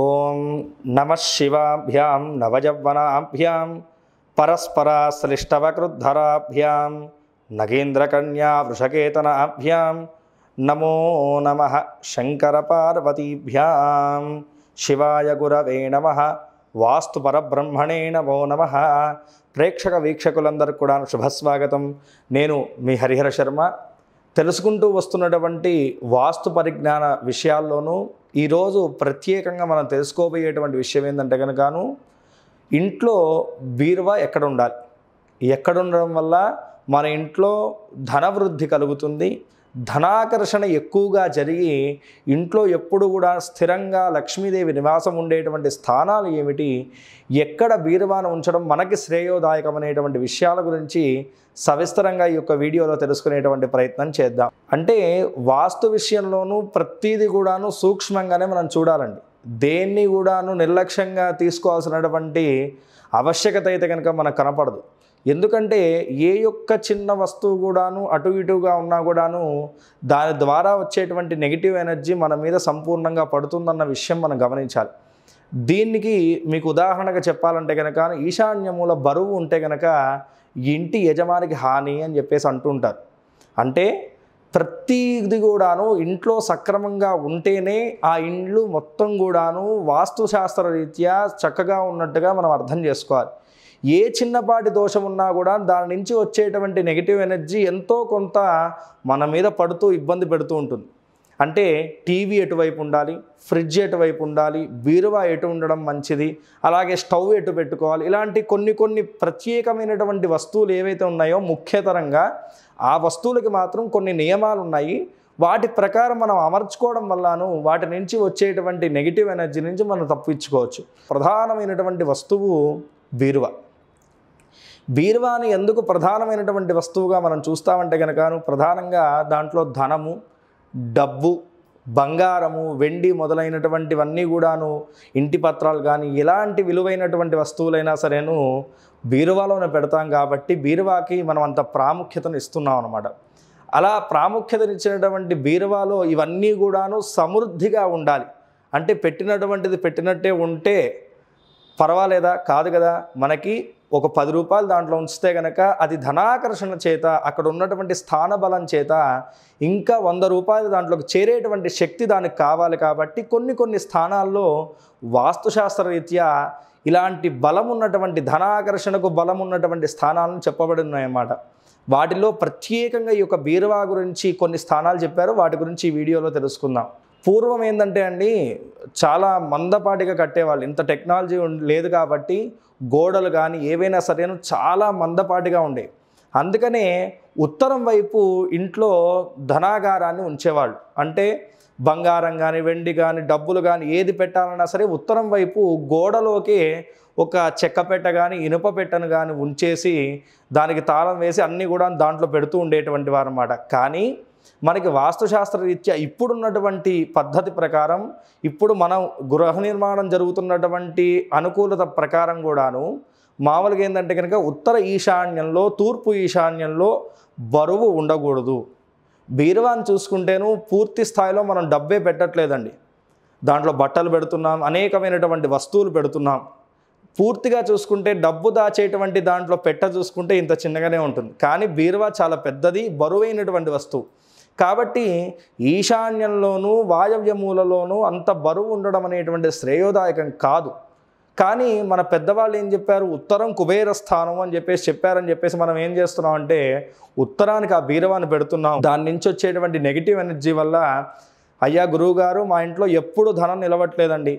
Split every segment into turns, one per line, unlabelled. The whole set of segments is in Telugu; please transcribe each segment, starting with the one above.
ఓం నమ శివాభ్యాం పరస్పరా పరస్పరాశ్లిష్టవకృద్ధరాభ్యాం నగేంద్రకన్యా వృషకేతనాభ్యాం నమో నమ శంకరపార్వతీభ్యాం శివాయ గురవే నమ వాస్తు పరబ్రహ్మణే నమో నమ ప్రేక్షక వీక్షకులందరికీ కూడా శుభస్వాగతం నేను మీ హరిహర శర్మ తెలుసుకుంటూ వస్తున్నటువంటి వాస్తు పరిజ్ఞాన విషయాల్లోనూ ఈరోజు ప్రత్యేకంగా మనం తెలుసుకోబోయేటువంటి విషయం ఏంటంటే కనుకను ఇంట్లో బీరువా ఎక్కడ ఉండాలి ఎక్కడ ఉండడం వల్ల మన ఇంట్లో ధనవృద్ధి కలుగుతుంది ధనాకర్షణ ఎక్కువగా జరిగి ఇంట్లో ఎప్పుడు కూడా స్థిరంగా లక్ష్మీదేవి నివాసం ఉండేటువంటి స్థానాలు ఏమిటి ఎక్కడ బీరువాను ఉంచడం మనకి శ్రేయోదాయకమైనటువంటి విషయాల గురించి సవిస్తరంగా ఈ యొక్క వీడియోలో తెలుసుకునేటువంటి ప్రయత్నం చేద్దాం అంటే వాస్తు విషయంలోనూ ప్రతీది కూడాను సూక్ష్మంగానే మనం చూడాలండి దేన్ని కూడాను నిర్లక్ష్యంగా తీసుకోవాల్సినటువంటి ఆవశ్యకత అయితే కనుక మనకు కనపడదు ఎందుకంటే ఏ యొక్క చిన్న వస్తువు కూడాను అటు ఇటుగా ఉన్నా కూడాను దాని ద్వారా వచ్చేటువంటి నెగిటివ్ ఎనర్జీ మన మీద సంపూర్ణంగా పడుతుందన్న విషయం మనం గమనించాలి దీనికి మీకు ఉదాహరణగా చెప్పాలంటే కనుక ఈశాన్యముల బరువు ఉంటే కనుక ఇంటి యజమానికి హాని అని చెప్పేసి అంటుంటారు అంటే ప్రతిది కూడాను ఇంట్లో సక్రమంగా ఉంటేనే ఆ ఇండ్లు మొత్తం కూడాను వాస్తుశాస్త్ర రీత్యా చక్కగా ఉన్నట్టుగా మనం అర్థం చేసుకోవాలి ఏ చిన్నపాటి దోషం ఉన్నా కూడా దాని నుంచి వచ్చేటువంటి నెగిటివ్ ఎనర్జీ ఎంతో కొంత మన మీద పడుతూ ఇబ్బంది పెడుతూ ఉంటుంది అంటే టీవీ ఎటువైపు ఉండాలి ఫ్రిడ్జ్ ఎటువైపు ఉండాలి బీరువా ఎటు ఉండడం మంచిది అలాగే స్టవ్ ఎటు పెట్టుకోవాలి ఇలాంటి కొన్ని కొన్ని ప్రత్యేకమైనటువంటి వస్తువులు ఏవైతే ఉన్నాయో ముఖ్యతరంగా ఆ వస్తువులకి మాత్రం కొన్ని నియమాలు ఉన్నాయి వాటి ప్రకారం మనం అమర్చుకోవడం వల్లను వాటి నుంచి వచ్చేటువంటి నెగిటివ్ ఎనర్జీ నుంచి మనం తప్పించుకోవచ్చు ప్రధానమైనటువంటి వస్తువు బీరువా బీరువాని ఎందుకు ప్రధానమైనటువంటి వస్తువుగా మనం చూస్తామంటే కనుకను ప్రధానంగా దాంట్లో ధనము డబ్బు బంగారము వెండి మొదలైనటువంటివన్నీ కూడాను ఇంటి పత్రాలు కానీ ఇలాంటి విలువైనటువంటి వస్తువులైనా సరేను బీరువాలోనే పెడతాం కాబట్టి బీరువాకి మనం అంత ప్రాముఖ్యతను ఇస్తున్నాం అనమాట అలా ప్రాముఖ్యతనిచ్చినటువంటి బీరువాలో ఇవన్నీ కూడాను సమృద్ధిగా ఉండాలి అంటే పెట్టినటువంటిది పెట్టినట్టే ఉంటే పర్వాలేదా కాదు కదా మనకి ఒక పది రూపాయలు దాంట్లో ఉంచితే గనక అది ధనాకర్షణ చేత అక్కడ ఉన్నటువంటి స్థాన బలం చేత ఇంకా వంద రూపాయలు దాంట్లోకి చేరేటువంటి శక్తి దానికి కావాలి కాబట్టి కొన్ని కొన్ని స్థానాల్లో వాస్తుశాస్త్ర రీత్యా ఇలాంటి బలం ఉన్నటువంటి ధనాకర్షణకు బలం ఉన్నటువంటి స్థానాలను చెప్పబడి ఉన్నాయన్నమాట వాటిలో ప్రత్యేకంగా ఈ యొక్క బీరువా గురించి కొన్ని స్థానాలు చెప్పారు వాటి గురించి ఈ వీడియోలో తెలుసుకుందాం పూర్వం ఏంటంటే అండి చాలా మందపాటిగా కట్టేవాళ్ళు ఇంత టెక్నాలజీ లేదు కాబట్టి గోడలు కానీ ఏవైనా సరే చాలా మందపాటిగా ఉండేవి అందుకనే ఉత్తరం వైపు ఇంట్లో ధనాగారాన్ని ఉంచేవాళ్ళు అంటే బంగారం కానీ వెండి కానీ డబ్బులు కానీ ఏది పెట్టాలన్నా సరే ఉత్తరం వైపు గోడలోకి ఒక చెక్క పెట్ట కానీ ఇనుప పెట్టను కానీ ఉంచేసి దానికి తాళం వేసి అన్నీ కూడా దాంట్లో పెడుతూ ఉండేటువంటి అన్నమాట కానీ మనకి వాస్తుశాస్త్ర రీత్యా ఇప్పుడున్నటువంటి పద్ధతి ప్రకారం ఇప్పుడు మనం గృహ నిర్మాణం జరుగుతున్నటువంటి అనుకూలత ప్రకారం కూడాను మామూలుగా ఏంటంటే కనుక ఉత్తర ఈశాన్యంలో తూర్పు ఈశాన్యంలో బరువు ఉండకూడదు బీరువాని చూసుకుంటేను పూర్తి స్థాయిలో మనం డబ్బే పెట్టట్లేదండి దాంట్లో బట్టలు పెడుతున్నాం అనేకమైనటువంటి వస్తువులు పెడుతున్నాం పూర్తిగా చూసుకుంటే డబ్బు దాచేటువంటి దాంట్లో పెట్ట చూసుకుంటే ఇంత చిన్నగానే ఉంటుంది కానీ బీరువా చాలా పెద్దది బరువైనటువంటి వస్తువు కాబట్టి ఈశాన్యంలోనూ వాయవ్యమూలలోనూ అంత బరువు ఉండడం అనేటువంటి శ్రేయోదాయకం కాదు కానీ మన పెద్దవాళ్ళు ఏం చెప్పారు ఉత్తరం కుబేర స్థానం అని చెప్పేసి చెప్పారని చెప్పేసి మనం ఏం చేస్తున్నాం అంటే ఉత్తరానికి ఆ బీరవాన్ని పెడుతున్నాం దాని నుంచి వచ్చేటువంటి నెగిటివ్ ఎనర్జీ వల్ల అయ్యా గురువుగారు మా ఇంట్లో ఎప్పుడు ధనం నిలవట్లేదండి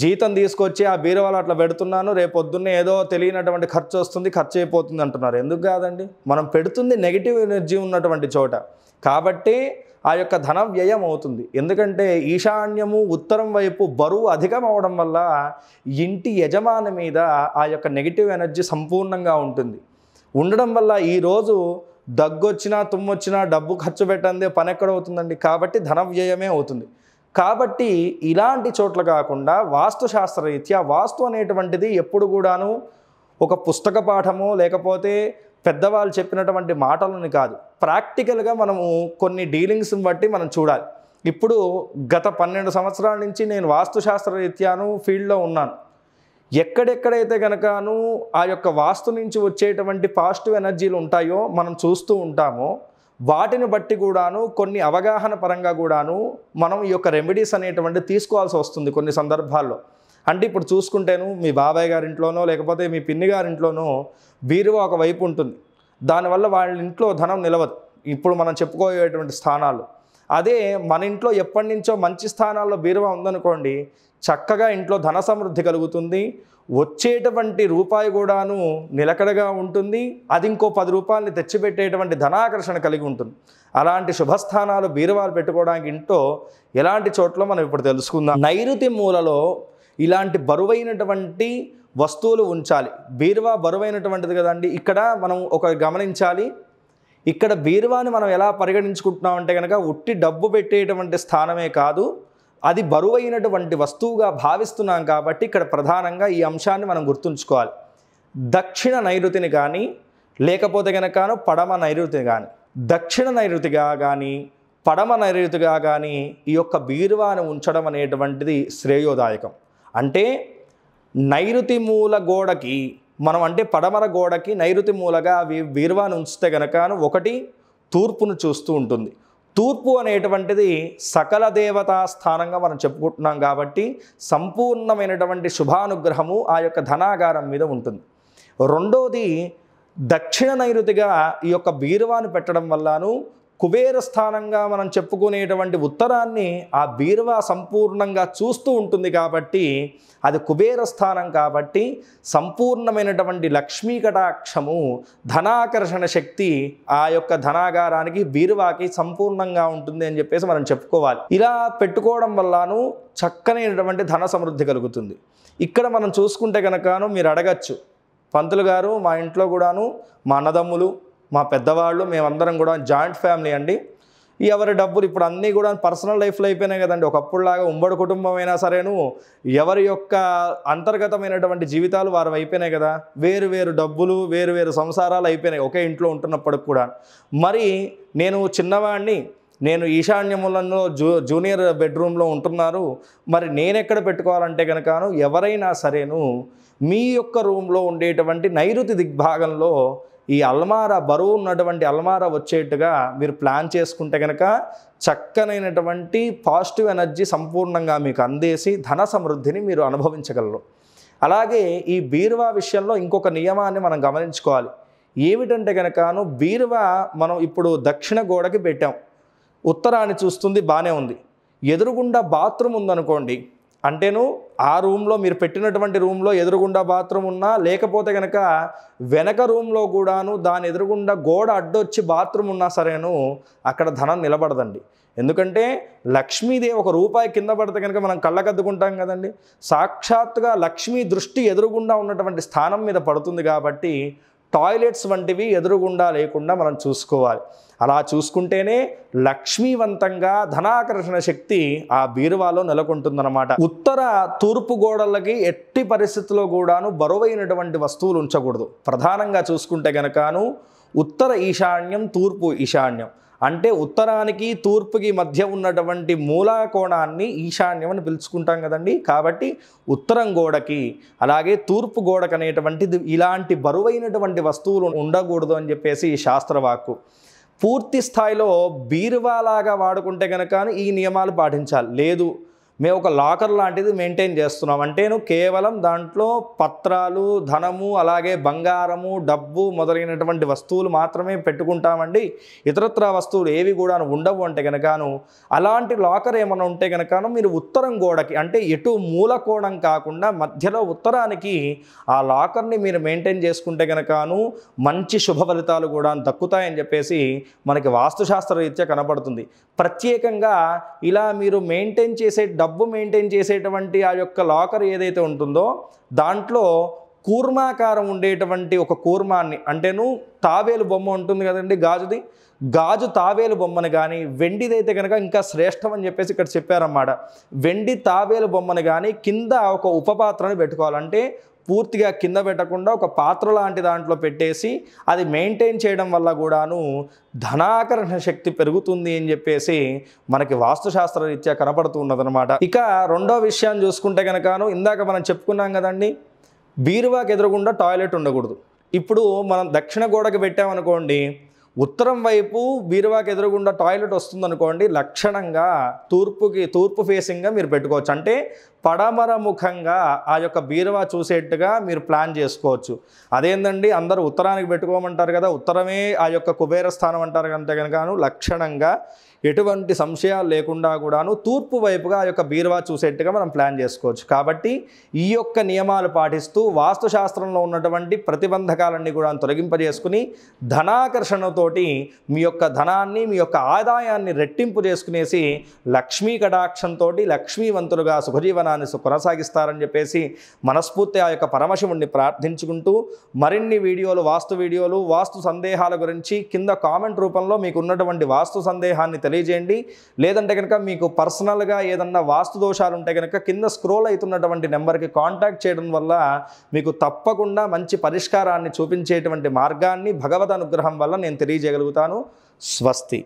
జీతం తీసుకొచ్చి ఆ బీరువాలు అట్లా పెడుతున్నాను రేపు పొద్దున్నే ఏదో తెలియనటువంటి ఖర్చు వస్తుంది ఖర్చు అయిపోతుంది అంటున్నారు ఎందుకు కాదండి మనం పెడుతుంది నెగిటివ్ ఎనర్జీ ఉన్నటువంటి చోట కాబట్టి ఆ యొక్క ధన వ్యయం అవుతుంది ఎందుకంటే ఈశాన్యము ఉత్తరం వైపు బరువు అధికం అవడం వల్ల ఇంటి యజమాని మీద ఆ యొక్క నెగిటివ్ ఎనర్జీ సంపూర్ణంగా ఉంటుంది ఉండడం వల్ల ఈరోజు దగ్గొచ్చినా తుమ్మొచ్చినా డబ్బు ఖర్చు పెట్టందే పని ఎక్కడ అవుతుందండి కాబట్టి ధన వ్యయమే అవుతుంది కాబట్టి ఇలాంటి చోట్ల కాకుండా వాస్తు రీత్యా వాస్తు అనేటువంటిది ఎప్పుడు కూడాను ఒక పుస్తక పాఠము లేకపోతే పెద్దవాళ్ళు చెప్పినటువంటి మాటలని కాదు ప్రాక్టికల్గా మనము కొన్ని డీలింగ్స్ని బట్టి మనం చూడాలి ఇప్పుడు గత పన్నెండు సంవత్సరాల నుంచి నేను శాస్త్ర రీత్యాను ఫీల్డ్లో ఉన్నాను ఎక్కడెక్కడైతే కనుకను ఆ యొక్క వాస్తు నుంచి వచ్చేటువంటి పాజిటివ్ ఎనర్జీలు ఉంటాయో మనం చూస్తూ ఉంటామో వాటిని బట్టి కూడాను కొన్ని అవగాహన పరంగా కూడాను మనం ఈ యొక్క రెమెడీస్ అనేటువంటి తీసుకోవాల్సి వస్తుంది కొన్ని సందర్భాల్లో అంటే ఇప్పుడు చూసుకుంటేను మీ బాబాయ్ గారింట్లోనో లేకపోతే మీ పిన్ని గారింట్లోనో బీరువా ఒక వైపు ఉంటుంది దానివల్ల వాళ్ళ ఇంట్లో ధనం నిలవదు ఇప్పుడు మనం చెప్పుకోయేటువంటి స్థానాలు అదే మన ఇంట్లో ఎప్పటి నుంచో మంచి స్థానాల్లో బీరువా ఉందనుకోండి చక్కగా ఇంట్లో ధన సమృద్ధి కలుగుతుంది వచ్చేటువంటి రూపాయి కూడాను నిలకడగా ఉంటుంది అది ఇంకో పది రూపాయలని తెచ్చిపెట్టేటువంటి ధనాకర్షణ కలిగి ఉంటుంది అలాంటి శుభస్థానాలు బీరువాలు పెట్టుకోవడానికి ఇంట్లో ఎలాంటి చోట్ల మనం ఇప్పుడు తెలుసుకుందాం నైరుతి మూలలో ఇలాంటి బరువైనటువంటి వస్తువులు ఉంచాలి బీరువా బరువైనటువంటిది కదండి ఇక్కడ మనం ఒక గమనించాలి ఇక్కడ బీరువాని మనం ఎలా పరిగణించుకుంటున్నాం అంటే కనుక ఉట్టి డబ్బు పెట్టేటువంటి స్థానమే కాదు అది బరువైనటువంటి వస్తువుగా భావిస్తున్నాం కాబట్టి ఇక్కడ ప్రధానంగా ఈ అంశాన్ని మనం గుర్తుంచుకోవాలి దక్షిణ నైరుతిని కానీ లేకపోతే కనుకను పడమ నైరుతిని కానీ దక్షిణ నైరుతిగా కానీ పడమ నైరుతిగా కానీ ఈ యొక్క బీరువాను ఉంచడం అనేటువంటిది శ్రేయోదాయకం అంటే నైరుతి మూల గోడకి మనం అంటే పడమర గోడకి నైరుతి మూలగా బీరువాను ఉంచితే గనక ఒకటి తూర్పును చూస్తూ ఉంటుంది తూర్పు అనేటువంటిది సకల దేవతా స్థానంగా మనం చెప్పుకుంటున్నాం కాబట్టి సంపూర్ణమైనటువంటి శుభానుగ్రహము ఆ యొక్క ధనాగారం మీద ఉంటుంది రెండోది దక్షిణ నైరుతిగా ఈ యొక్క బీరువాను పెట్టడం వల్లను కుబేర స్థానంగా మనం చెప్పుకునేటువంటి ఉత్తరాన్ని ఆ బీరువా సంపూర్ణంగా చూస్తూ ఉంటుంది కాబట్టి అది కుబేర స్థానం కాబట్టి సంపూర్ణమైనటువంటి లక్ష్మీ కటాక్షము ధనాకర్షణ శక్తి ఆ యొక్క ధనాగారానికి బీరువాకి సంపూర్ణంగా ఉంటుంది అని చెప్పేసి మనం చెప్పుకోవాలి ఇలా పెట్టుకోవడం వల్లను చక్కనైనటువంటి ధన సమృద్ధి కలుగుతుంది ఇక్కడ మనం చూసుకుంటే కనుకను మీరు అడగచ్చు పంతులు గారు మా ఇంట్లో కూడాను మా అన్నదమ్ములు మా పెద్దవాళ్ళు మేమందరం కూడా జాయింట్ ఫ్యామిలీ అండి ఎవరి డబ్బులు ఇప్పుడు అన్నీ కూడా పర్సనల్ లైఫ్లో అయిపోయినాయి కదండి ఒకప్పుడులాగా ఉమ్మడి కుటుంబం అయినా సరేను ఎవరి యొక్క అంతర్గతమైనటువంటి జీవితాలు వారు అయిపోయినాయి కదా వేరు వేరు డబ్బులు వేరు వేరు సంసారాలు అయిపోయినాయి ఒకే ఇంట్లో ఉంటున్నప్పటికి కూడా మరి నేను చిన్నవాడిని నేను ఈశాన్యములలో జూ జూనియర్ బెడ్రూమ్లో ఉంటున్నారు మరి నేను ఎక్కడ పెట్టుకోవాలంటే కనుకను ఎవరైనా సరేను మీ యొక్క రూమ్లో ఉండేటువంటి నైరుతి దిగ్భాగంలో ఈ అల్మార బరువు ఉన్నటువంటి అల్మార వచ్చేట్టుగా మీరు ప్లాన్ చేసుకుంటే కనుక చక్కనైనటువంటి పాజిటివ్ ఎనర్జీ సంపూర్ణంగా మీకు అందేసి ధన సమృద్ధిని మీరు అనుభవించగలరు అలాగే ఈ బీరువా విషయంలో ఇంకొక నియమాన్ని మనం గమనించుకోవాలి ఏమిటంటే కనుకను బీరువా మనం ఇప్పుడు దక్షిణ గోడకి పెట్టాం ఉత్తరాన్ని చూస్తుంది బాగానే ఉంది ఎదురుగుండా బాత్రూమ్ ఉందనుకోండి అంటేను ఆ రూమ్లో మీరు పెట్టినటువంటి రూమ్లో ఎదురుగుండా బాత్రూమ్ ఉన్నా లేకపోతే కనుక వెనక రూమ్లో కూడాను దాని ఎదురుగుండా గోడ అడ్డొచ్చి బాత్రూమ్ ఉన్నా సరేను అక్కడ ధనం నిలబడదండి ఎందుకంటే లక్ష్మీదేవి ఒక రూపాయి కింద పడితే కనుక మనం కళ్ళకద్దుకుంటాం కదండి సాక్షాత్తుగా లక్ష్మీ దృష్టి ఎదురుగుండా ఉన్నటువంటి స్థానం మీద పడుతుంది కాబట్టి టాయిలెట్స్ వంటివి ఎదురుగుండా లేకుండా మనం చూసుకోవాలి అలా చూసుకుంటేనే లక్ష్మీవంతంగా ధనాకర్షణ శక్తి ఆ బీరువాలో నెలకొంటుందన్నమాట ఉత్తర తూర్పు గోడలకి ఎట్టి పరిస్థితుల్లో కూడాను బరువైనటువంటి వస్తువులు ఉంచకూడదు ప్రధానంగా చూసుకుంటే గనకాను ఉత్తర ఈశాన్యం తూర్పు ఈశాన్యం అంటే ఉత్తరానికి తూర్పుకి మధ్య ఉన్నటువంటి మూలా కోణాన్ని ఈశాన్యం అని పిలుచుకుంటాం కదండి కాబట్టి ఉత్తరం గోడకి అలాగే తూర్పు గోడకు అనేటువంటిది ఇలాంటి బరువైనటువంటి వస్తువులు ఉండకూడదు అని చెప్పేసి శాస్త్రవాక్కు పూర్తి స్థాయిలో బీరువాలాగా వాడుకుంటే కనుక ఈ నియమాలు పాటించాలి లేదు మేము ఒక లాకర్ లాంటిది మెయింటైన్ చేస్తున్నాం అంటేను కేవలం దాంట్లో పత్రాలు ధనము అలాగే బంగారము డబ్బు మొదలైనటువంటి వస్తువులు మాత్రమే పెట్టుకుంటామండి ఇతరత్ర వస్తువులు ఏవి కూడా ఉండవు అంటే కనుకను అలాంటి లాకర్ ఏమైనా ఉంటే కనుకను మీరు ఉత్తరం గోడకి అంటే ఎటు మూల కోణం కాకుండా మధ్యలో ఉత్తరానికి ఆ లాకర్ని మీరు మెయింటైన్ చేసుకుంటే కనుకను మంచి శుభ ఫలితాలు కూడా దక్కుతాయని చెప్పేసి మనకి వాస్తుశాస్త్ర రీత్యా కనబడుతుంది ప్రత్యేకంగా ఇలా మీరు మెయింటైన్ చేసే డబ్బు క్లబ్ మెయింటైన్ చేసేటువంటి ఆ యొక్క లాకర్ ఏదైతే ఉంటుందో దాంట్లో కూర్మాకారం ఉండేటువంటి ఒక కూర్మాన్ని అంటేను తావేలు బొమ్మ ఉంటుంది కదండి గాజుది గాజు తావేలు బొమ్మను కానీ వెండిదైతే కనుక ఇంకా శ్రేష్టం అని చెప్పేసి ఇక్కడ చెప్పారన్నమాట వెండి తావేలు బొమ్మను కానీ కింద ఒక ఉపపాత్రను పెట్టుకోవాలంటే పూర్తిగా కింద పెట్టకుండా ఒక పాత్ర లాంటి దాంట్లో పెట్టేసి అది మెయింటైన్ చేయడం వల్ల కూడాను ధనాకర్షణ శక్తి పెరుగుతుంది అని చెప్పేసి మనకి వాస్తుశాస్త్ర రీత్యా ఉన్నదనమాట ఇక రెండో విషయాన్ని చూసుకుంటే కనుకను ఇందాక మనం చెప్పుకున్నాం కదండి బీరువాకి ఎదురకుండా టాయిలెట్ ఉండకూడదు ఇప్పుడు మనం దక్షిణ గోడకు పెట్టామనుకోండి ఉత్తరం వైపు బీరువాకి ఎదురుగుండా టాయిలెట్ వస్తుందనుకోండి లక్షణంగా తూర్పుకి తూర్పు ఫేసింగ్గా మీరు పెట్టుకోవచ్చు అంటే పడమర ముఖంగా ఆ యొక్క బీరువా చూసేట్టుగా మీరు ప్లాన్ చేసుకోవచ్చు అదేందండి అందరూ ఉత్తరానికి పెట్టుకోమంటారు కదా ఉత్తరమే ఆ యొక్క కుబేర స్థానం అంటారు కంటే కనుకను లక్షణంగా ఎటువంటి సంశయాలు లేకుండా కూడాను తూర్పు వైపుగా ఆ యొక్క బీరువా చూసేట్టుగా మనం ప్లాన్ చేసుకోవచ్చు కాబట్టి ఈ యొక్క నియమాలు పాటిస్తూ వాస్తుశాస్త్రంలో ఉన్నటువంటి ప్రతిబంధకాలన్నీ కూడా తొలగింపజేసుకుని ధనాకర్షణతోటి మీ యొక్క ధనాన్ని మీ యొక్క ఆదాయాన్ని రెట్టింపు చేసుకునేసి లక్ష్మీ కటాక్షంతో లక్ష్మీవంతులుగా సుఖజీవన ప్రవచనాన్ని కొనసాగిస్తారని చెప్పేసి మనస్ఫూర్తి ఆ యొక్క పరమశివుణ్ణి ప్రార్థించుకుంటూ మరిన్ని వీడియోలు వాస్తు వీడియోలు వాస్తు సందేహాల గురించి కింద కామెంట్ రూపంలో మీకు ఉన్నటువంటి వాస్తు సందేహాన్ని తెలియజేయండి లేదంటే కనుక మీకు పర్సనల్గా ఏదన్నా వాస్తు దోషాలు ఉంటే కనుక కింద స్క్రోల్ అవుతున్నటువంటి నెంబర్కి కాంటాక్ట్ చేయడం వల్ల మీకు తప్పకుండా మంచి పరిష్కారాన్ని చూపించేటువంటి మార్గాన్ని భగవద్ అనుగ్రహం వల్ల నేను తెలియజేయగలుగుతాను స్వస్తి